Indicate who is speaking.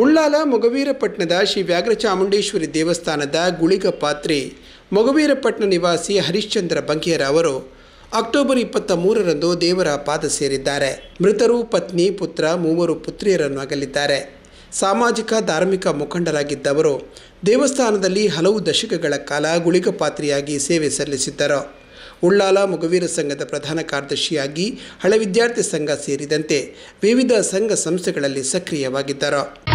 Speaker 1: ಉಳ್ಳಾಲ ಮೊಗವೀರಪಟ್ಟಣದ ಶ್ರೀ ವ್ಯಾಘ್ರ ಚಾಮುಂಡೇಶ್ವರಿ ದೇವಸ್ಥಾನದ ಗುಳಿಗ ಪಾತ್ರಿ ಮೊಗವೀರಪಟ್ಟಣ ನಿವಾಸಿ ಹರಿಶ್ಚಂದ್ರ ಬಂಕೇರ ಅವರು ಅಕ್ಟೋಬರ್ ಇಪ್ಪತ್ತ ಮೂರರಂದು ದೇವರ ಪಾದ ಸೇರಿದ್ದಾರೆ ಮೃತರು ಪತ್ನಿ ಪುತ್ರ ಮೂವರು ಪುತ್ರಿಯರನ್ನು ಅಗಲಿದ್ದಾರೆ ಸಾಮಾಜಿಕ ಧಾರ್ಮಿಕ ಮುಖಂಡರಾಗಿದ್ದವರು ದೇವಸ್ಥಾನದಲ್ಲಿ ಹಲವು ದಶಕಗಳ ಕಾಲ ಗುಳಿಗ ಪಾತ್ರಿಯಾಗಿ ಸೇವೆ ಸಲ್ಲಿಸಿದ್ದರು ಉಳ್ಳಾಲ ಮೊಗವೀರ ಸಂಘದ ಪ್ರಧಾನ ಕಾರ್ಯದರ್ಶಿಯಾಗಿ ಹಳೆ ವಿದ್ಯಾರ್ಥಿ ಸಂಘ ಸೇರಿದಂತೆ ವಿವಿಧ ಸಂಘ ಸಂಸ್ಥೆಗಳಲ್ಲಿ ಸಕ್ರಿಯವಾಗಿದ್ದರು